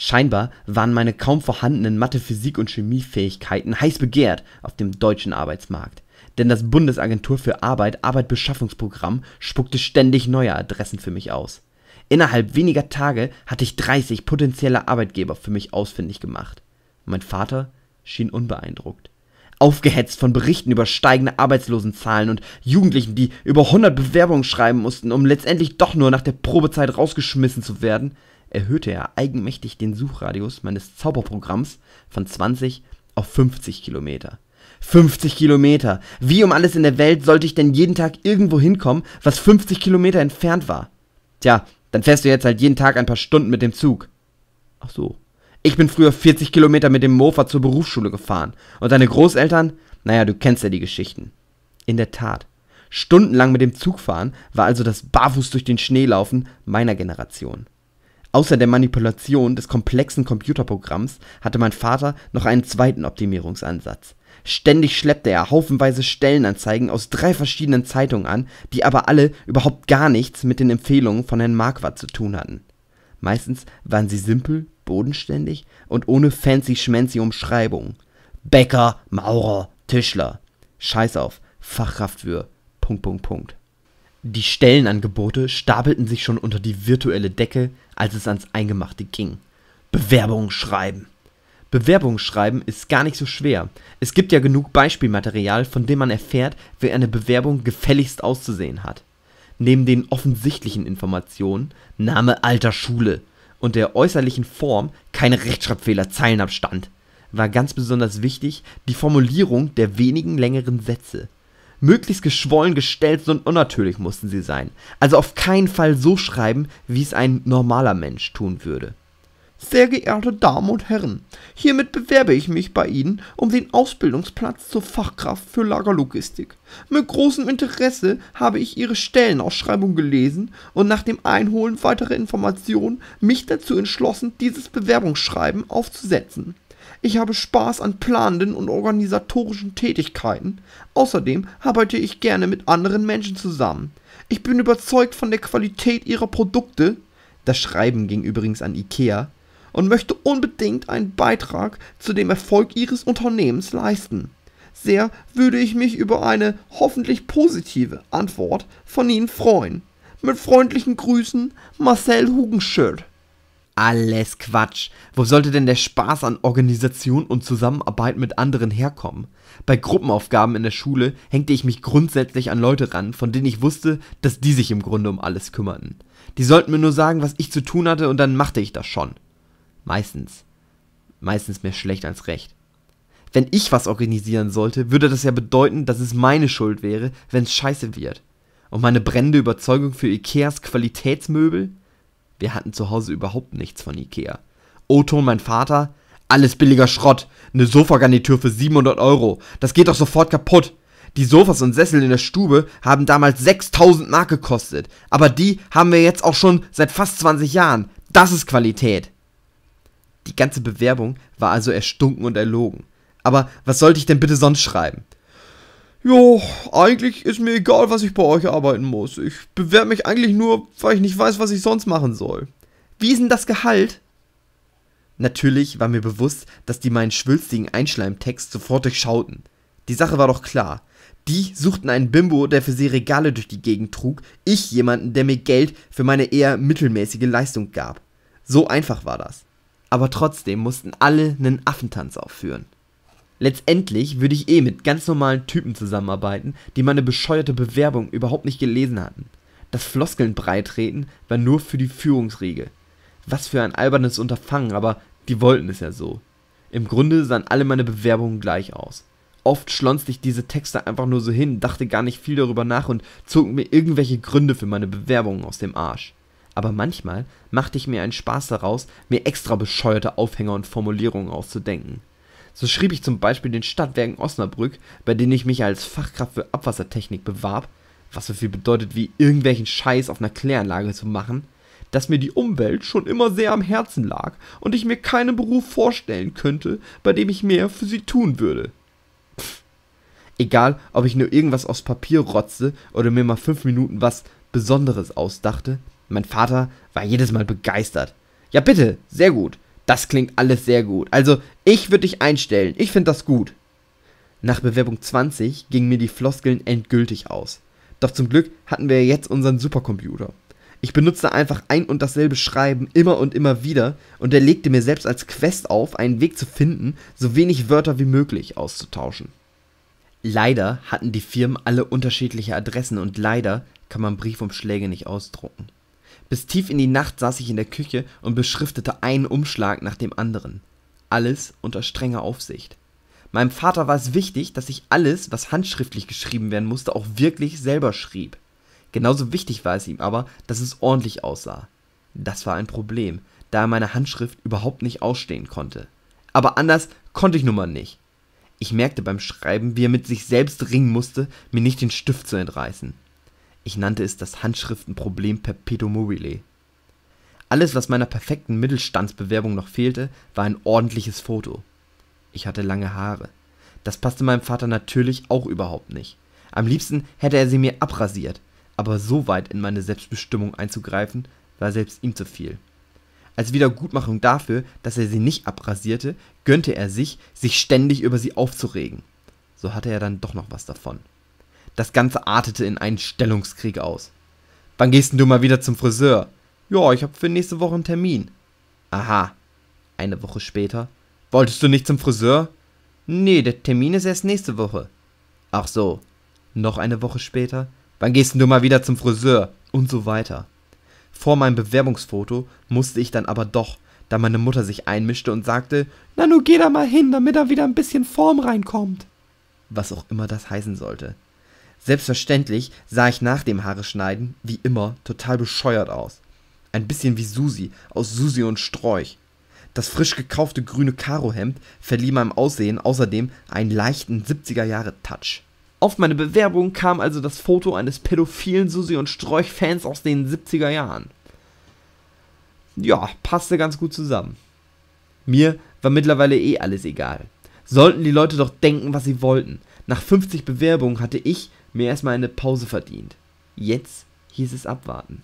Scheinbar waren meine kaum vorhandenen Mathe Physik und Chemiefähigkeiten heiß begehrt auf dem deutschen Arbeitsmarkt, denn das Bundesagentur für Arbeit Arbeitbeschaffungsprogramm spuckte ständig neue Adressen für mich aus. Innerhalb weniger Tage hatte ich 30 potenzielle Arbeitgeber für mich ausfindig gemacht. Mein Vater schien unbeeindruckt. Aufgehetzt von Berichten über steigende Arbeitslosenzahlen und Jugendlichen, die über 100 Bewerbungen schreiben mussten, um letztendlich doch nur nach der Probezeit rausgeschmissen zu werden, erhöhte er eigenmächtig den Suchradius meines Zauberprogramms von 20 auf 50 Kilometer. 50 Kilometer! Wie um alles in der Welt sollte ich denn jeden Tag irgendwo hinkommen, was 50 Kilometer entfernt war? Tja, dann fährst du jetzt halt jeden Tag ein paar Stunden mit dem Zug. Ach so. Ich bin früher 40 Kilometer mit dem Mofa zur Berufsschule gefahren. Und deine Großeltern? Naja, du kennst ja die Geschichten. In der Tat. Stundenlang mit dem Zug fahren war also das Barfuß durch den Schnee laufen meiner Generation. Außer der Manipulation des komplexen Computerprogramms hatte mein Vater noch einen zweiten Optimierungsansatz. Ständig schleppte er haufenweise Stellenanzeigen aus drei verschiedenen Zeitungen an, die aber alle überhaupt gar nichts mit den Empfehlungen von Herrn Marquardt zu tun hatten. Meistens waren sie simpel, bodenständig und ohne fancy-schmancy Umschreibungen. Bäcker, Maurer, Tischler. Scheiß auf, Fachkraft für. Punkt, Punkt, Punkt. Die Stellenangebote stapelten sich schon unter die virtuelle Decke, als es ans Eingemachte ging. Bewerbung schreiben. Bewerbung schreiben ist gar nicht so schwer. Es gibt ja genug Beispielmaterial, von dem man erfährt, wie eine Bewerbung gefälligst auszusehen hat. Neben den offensichtlichen Informationen Name alter Schule und der äußerlichen Form keine Rechtschreibfehler, Zeilenabstand war ganz besonders wichtig die Formulierung der wenigen längeren Sätze. Möglichst geschwollen, gestelzt und unnatürlich mussten sie sein. Also auf keinen Fall so schreiben, wie es ein normaler Mensch tun würde. Sehr geehrte Damen und Herren, hiermit bewerbe ich mich bei Ihnen um den Ausbildungsplatz zur Fachkraft für Lagerlogistik. Mit großem Interesse habe ich Ihre Stellenausschreibung gelesen und nach dem Einholen weiterer Informationen mich dazu entschlossen, dieses Bewerbungsschreiben aufzusetzen. Ich habe Spaß an planenden und organisatorischen Tätigkeiten. Außerdem arbeite ich gerne mit anderen Menschen zusammen. Ich bin überzeugt von der Qualität ihrer Produkte. Das Schreiben ging übrigens an Ikea. Und möchte unbedingt einen Beitrag zu dem Erfolg ihres Unternehmens leisten. Sehr würde ich mich über eine hoffentlich positive Antwort von Ihnen freuen. Mit freundlichen Grüßen, Marcel Hugenschöld. Alles Quatsch. Wo sollte denn der Spaß an Organisation und Zusammenarbeit mit anderen herkommen? Bei Gruppenaufgaben in der Schule hängte ich mich grundsätzlich an Leute ran, von denen ich wusste, dass die sich im Grunde um alles kümmerten. Die sollten mir nur sagen, was ich zu tun hatte und dann machte ich das schon. Meistens. Meistens mehr schlecht als recht. Wenn ich was organisieren sollte, würde das ja bedeuten, dass es meine Schuld wäre, wenn es scheiße wird. Und meine brennende Überzeugung für Ikeas Qualitätsmöbel? Wir hatten zu Hause überhaupt nichts von Ikea. Oton, mein Vater, alles billiger Schrott. Eine Sofagarnitur für 700 Euro. Das geht doch sofort kaputt. Die Sofas und Sessel in der Stube haben damals 6000 Mark gekostet. Aber die haben wir jetzt auch schon seit fast 20 Jahren. Das ist Qualität. Die ganze Bewerbung war also erstunken und erlogen. Aber was sollte ich denn bitte sonst schreiben? Jo, eigentlich ist mir egal, was ich bei euch arbeiten muss. Ich bewerbe mich eigentlich nur, weil ich nicht weiß, was ich sonst machen soll. Wie ist denn das Gehalt? Natürlich war mir bewusst, dass die meinen schwülstigen Einschleimtext sofort durchschauten. Die Sache war doch klar. Die suchten einen Bimbo, der für sie Regale durch die Gegend trug, ich jemanden, der mir Geld für meine eher mittelmäßige Leistung gab. So einfach war das. Aber trotzdem mussten alle nen Affentanz aufführen. Letztendlich würde ich eh mit ganz normalen Typen zusammenarbeiten, die meine bescheuerte Bewerbung überhaupt nicht gelesen hatten. Das Floskeln breitreten war nur für die Führungsriege. Was für ein albernes Unterfangen, aber die wollten es ja so. Im Grunde sahen alle meine Bewerbungen gleich aus. Oft schlonzte ich diese Texte einfach nur so hin, dachte gar nicht viel darüber nach und zog mir irgendwelche Gründe für meine Bewerbungen aus dem Arsch. Aber manchmal machte ich mir einen Spaß daraus, mir extra bescheuerte Aufhänger und Formulierungen auszudenken. So schrieb ich zum Beispiel den Stadtwerken Osnabrück, bei denen ich mich als Fachkraft für Abwassertechnik bewarb, was so viel bedeutet wie irgendwelchen Scheiß auf einer Kläranlage zu machen, dass mir die Umwelt schon immer sehr am Herzen lag und ich mir keinen Beruf vorstellen könnte, bei dem ich mehr für sie tun würde. Pff. Egal, ob ich nur irgendwas aufs Papier rotzte oder mir mal fünf Minuten was Besonderes ausdachte, mein Vater war jedes Mal begeistert. Ja bitte, sehr gut. Das klingt alles sehr gut. Also, ich würde dich einstellen. Ich finde das gut. Nach Bewerbung 20 gingen mir die Floskeln endgültig aus. Doch zum Glück hatten wir jetzt unseren Supercomputer. Ich benutzte einfach ein und dasselbe Schreiben immer und immer wieder und er legte mir selbst als Quest auf, einen Weg zu finden, so wenig Wörter wie möglich auszutauschen. Leider hatten die Firmen alle unterschiedliche Adressen und leider kann man Briefumschläge nicht ausdrucken. Bis tief in die Nacht saß ich in der Küche und beschriftete einen Umschlag nach dem anderen. Alles unter strenger Aufsicht. Meinem Vater war es wichtig, dass ich alles, was handschriftlich geschrieben werden musste, auch wirklich selber schrieb. Genauso wichtig war es ihm aber, dass es ordentlich aussah. Das war ein Problem, da er meine Handschrift überhaupt nicht ausstehen konnte. Aber anders konnte ich nun mal nicht. Ich merkte beim Schreiben, wie er mit sich selbst ringen musste, mir nicht den Stift zu entreißen. Ich nannte es das Handschriftenproblem perpetuum mobile. Alles, was meiner perfekten Mittelstandsbewerbung noch fehlte, war ein ordentliches Foto. Ich hatte lange Haare. Das passte meinem Vater natürlich auch überhaupt nicht. Am liebsten hätte er sie mir abrasiert, aber so weit in meine Selbstbestimmung einzugreifen, war selbst ihm zu viel. Als Wiedergutmachung dafür, dass er sie nicht abrasierte, gönnte er sich, sich ständig über sie aufzuregen. So hatte er dann doch noch was davon. Das Ganze artete in einen Stellungskrieg aus. Wann gehst denn du mal wieder zum Friseur? Ja, ich hab für nächste Woche einen Termin. Aha. Eine Woche später. Wolltest du nicht zum Friseur? Nee, der Termin ist erst nächste Woche. Ach so. Noch eine Woche später. Wann gehst denn du mal wieder zum Friseur? Und so weiter. Vor meinem Bewerbungsfoto musste ich dann aber doch, da meine Mutter sich einmischte und sagte, na nun geh da mal hin, damit da wieder ein bisschen Form reinkommt. Was auch immer das heißen sollte. Selbstverständlich sah ich nach dem Haareschneiden, wie immer, total bescheuert aus. Ein bisschen wie Susi aus Susi und Sträuch. Das frisch gekaufte grüne Karohemd verlieh meinem Aussehen außerdem einen leichten 70er-Jahre-Touch. Auf meine Bewerbung kam also das Foto eines pädophilen Susi und sträuch fans aus den 70er Jahren. Ja, passte ganz gut zusammen. Mir war mittlerweile eh alles egal. Sollten die Leute doch denken, was sie wollten. Nach 50 Bewerbungen hatte ich mir erstmal eine Pause verdient. Jetzt hieß es abwarten.